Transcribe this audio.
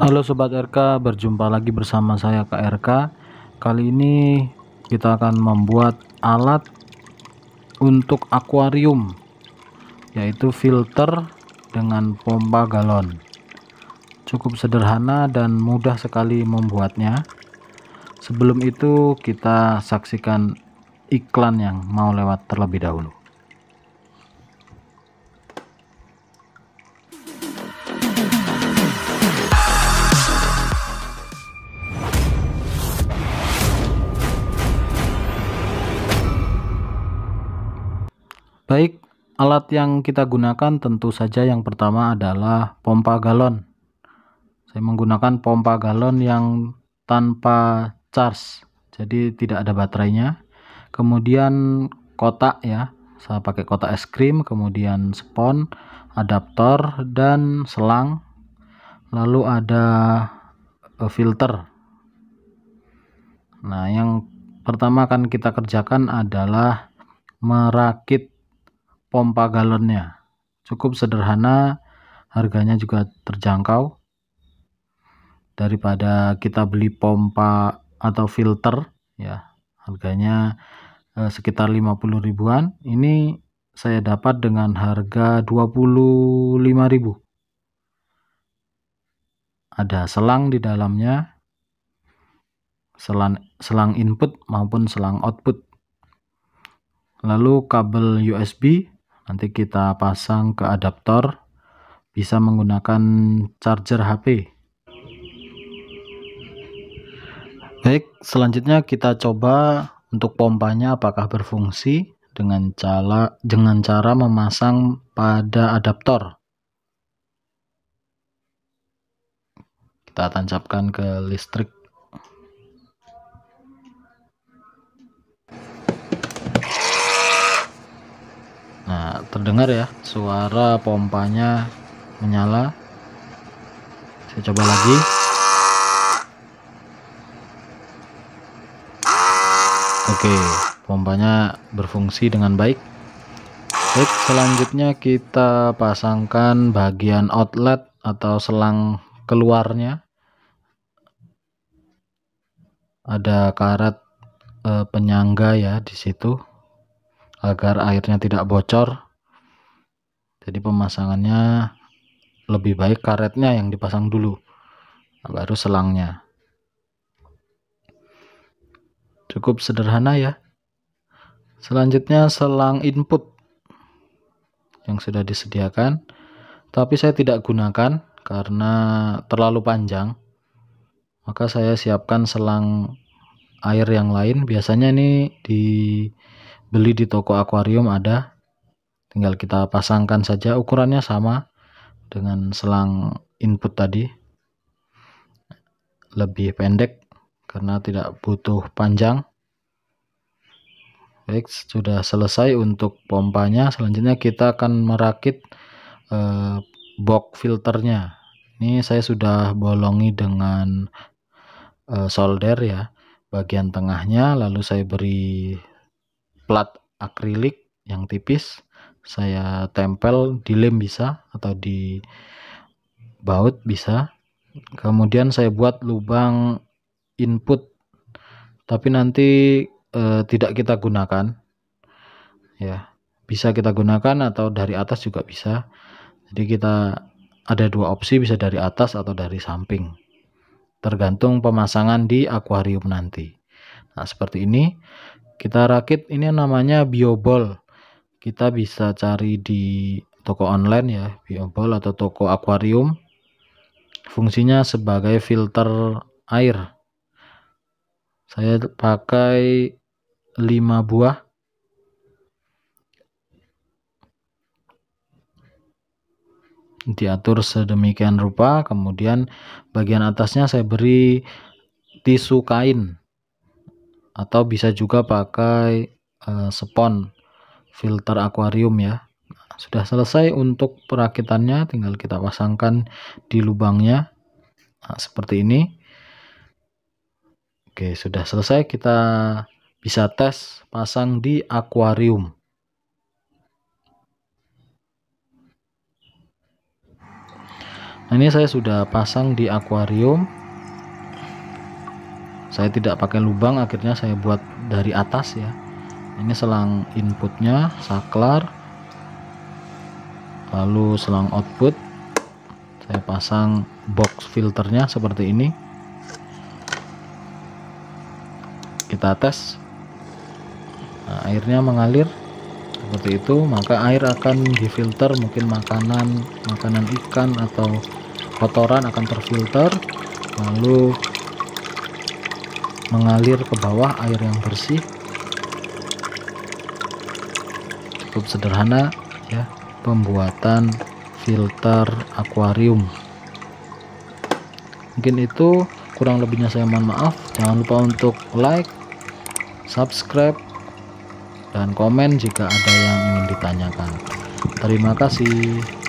Halo Sobat RK, berjumpa lagi bersama saya KRK Kali ini kita akan membuat alat untuk akuarium Yaitu filter dengan pompa galon Cukup sederhana dan mudah sekali membuatnya Sebelum itu kita saksikan iklan yang mau lewat terlebih dahulu Baik, alat yang kita gunakan tentu saja yang pertama adalah pompa galon. Saya menggunakan pompa galon yang tanpa charge, jadi tidak ada baterainya. Kemudian kotak ya, saya pakai kotak es krim, kemudian spon, adaptor, dan selang. Lalu ada e, filter. Nah, yang pertama akan kita kerjakan adalah merakit pompa galonnya. Cukup sederhana, harganya juga terjangkau. Daripada kita beli pompa atau filter ya, harganya eh, sekitar 50 ribuan. Ini saya dapat dengan harga 25 ribu ada selang di dalamnya selang selang input maupun selang output lalu kabel USB nanti kita pasang ke adaptor bisa menggunakan charger HP baik selanjutnya kita coba untuk pompanya apakah berfungsi dengan cara dengan cara memasang pada adaptor kita tancapkan ke listrik Nah, terdengar ya suara pompanya menyala. Saya coba lagi. Oke, pompanya berfungsi dengan baik. Baik, selanjutnya kita pasangkan bagian outlet atau selang keluarnya. Ada karet e, penyangga ya di situ agar airnya tidak bocor jadi pemasangannya lebih baik karetnya yang dipasang dulu baru selangnya cukup sederhana ya selanjutnya selang input yang sudah disediakan tapi saya tidak gunakan karena terlalu panjang maka saya siapkan selang air yang lain biasanya ini di beli di toko akuarium ada tinggal kita pasangkan saja ukurannya sama dengan selang input tadi lebih pendek karena tidak butuh panjang baik sudah selesai untuk pompanya selanjutnya kita akan merakit eh, box filternya ini saya sudah bolongi dengan eh, solder ya bagian tengahnya lalu saya beri plat akrilik yang tipis saya tempel di lem bisa atau di baut bisa kemudian saya buat lubang input tapi nanti eh, tidak kita gunakan ya bisa kita gunakan atau dari atas juga bisa jadi kita ada dua opsi bisa dari atas atau dari samping tergantung pemasangan di akuarium nanti nah seperti ini kita rakit ini namanya bioball. Kita bisa cari di toko online ya, bioball atau toko akuarium. Fungsinya sebagai filter air. Saya pakai 5 buah. diatur sedemikian rupa kemudian bagian atasnya saya beri tisu kain atau bisa juga pakai uh, spon filter akuarium ya sudah selesai untuk perakitannya tinggal kita pasangkan di lubangnya nah, seperti ini Oke sudah selesai kita bisa tes pasang di akuarium Nah, ini saya sudah pasang di akuarium saya tidak pakai lubang akhirnya saya buat dari atas ya ini selang inputnya saklar lalu selang output saya pasang box filternya seperti ini kita tes nah, airnya mengalir seperti itu maka air akan difilter mungkin makanan makanan ikan atau kotoran akan terfilter lalu mengalir ke bawah air yang bersih cukup sederhana ya pembuatan filter akuarium mungkin itu kurang lebihnya saya mohon maaf jangan lupa untuk like subscribe dan komen jika ada yang ingin ditanyakan terima kasih